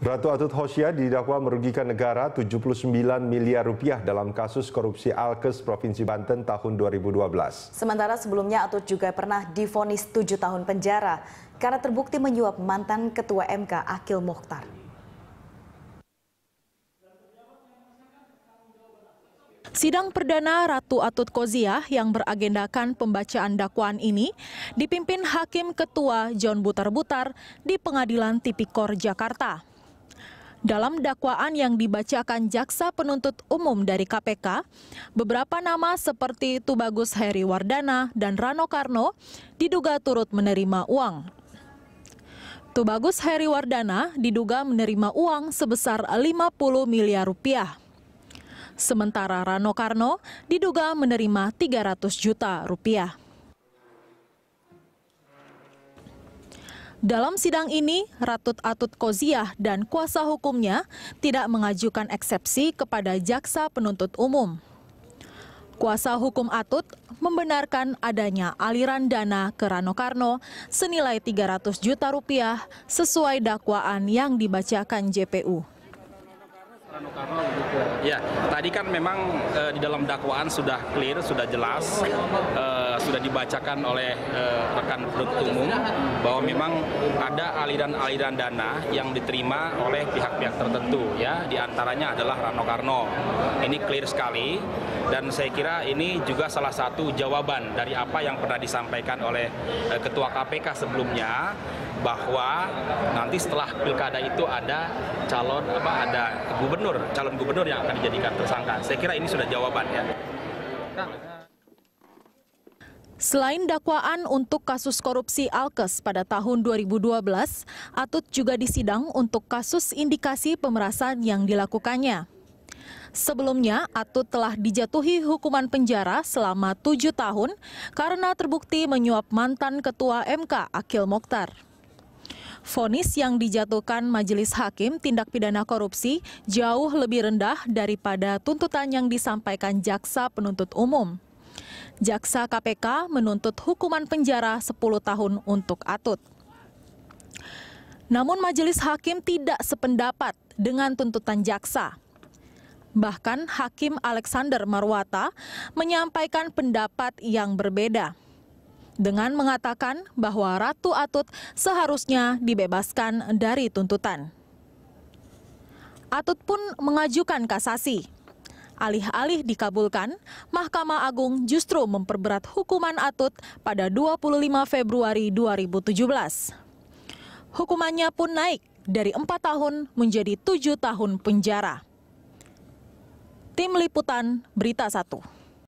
Ratu Atut Hosia didakwa merugikan negara 79 miliar rupiah dalam kasus korupsi Alkes Provinsi Banten tahun 2012. Sementara sebelumnya Atut juga pernah difonis 7 tahun penjara karena terbukti menyuap mantan Ketua MK Akil Mokhtar. Sidang perdana Ratu Atut Koziah yang beragendakan pembacaan dakwaan ini dipimpin Hakim Ketua John Butar-Butar di Pengadilan Tipikor Jakarta. Dalam dakwaan yang dibacakan jaksa penuntut umum dari KPK, beberapa nama seperti Tubagus Heri Wardana dan Rano Karno diduga turut menerima uang. Tubagus Heri Wardana diduga menerima uang sebesar 50 miliar rupiah. Sementara Rano Karno diduga menerima 300 juta rupiah. Dalam sidang ini, Ratut Atut Koziah dan kuasa hukumnya tidak mengajukan eksepsi kepada jaksa penuntut umum. Kuasa hukum Atut membenarkan adanya aliran dana ke Rano Karno senilai 300 juta rupiah sesuai dakwaan yang dibacakan JPU. Ya, tadi kan memang e, di dalam dakwaan sudah clear, sudah jelas. E, sudah dibacakan oleh uh, rekan penuntut umum bahwa memang ada aliran-aliran dana yang diterima oleh pihak-pihak tertentu ya diantaranya adalah Rano Karno ini clear sekali dan saya kira ini juga salah satu jawaban dari apa yang pernah disampaikan oleh uh, Ketua KPK sebelumnya bahwa nanti setelah pilkada itu ada calon apa ada gubernur calon gubernur yang akan dijadikan tersangka saya kira ini sudah jawaban ya. Selain dakwaan untuk kasus korupsi Alkes pada tahun 2012, Atut juga disidang untuk kasus indikasi pemerasan yang dilakukannya. Sebelumnya, Atut telah dijatuhi hukuman penjara selama tujuh tahun karena terbukti menyuap mantan Ketua MK Akil Mokhtar. Fonis yang dijatuhkan Majelis Hakim tindak pidana korupsi jauh lebih rendah daripada tuntutan yang disampaikan jaksa penuntut umum. Jaksa KPK menuntut hukuman penjara 10 tahun untuk Atut. Namun majelis hakim tidak sependapat dengan tuntutan jaksa. Bahkan Hakim Alexander Marwata menyampaikan pendapat yang berbeda dengan mengatakan bahwa Ratu Atut seharusnya dibebaskan dari tuntutan. Atut pun mengajukan kasasi. Alih-alih dikabulkan, Mahkamah Agung justru memperberat hukuman Atut pada 25 Februari 2017. Hukumannya pun naik dari 4 tahun menjadi 7 tahun penjara. Tim Liputan Berita 1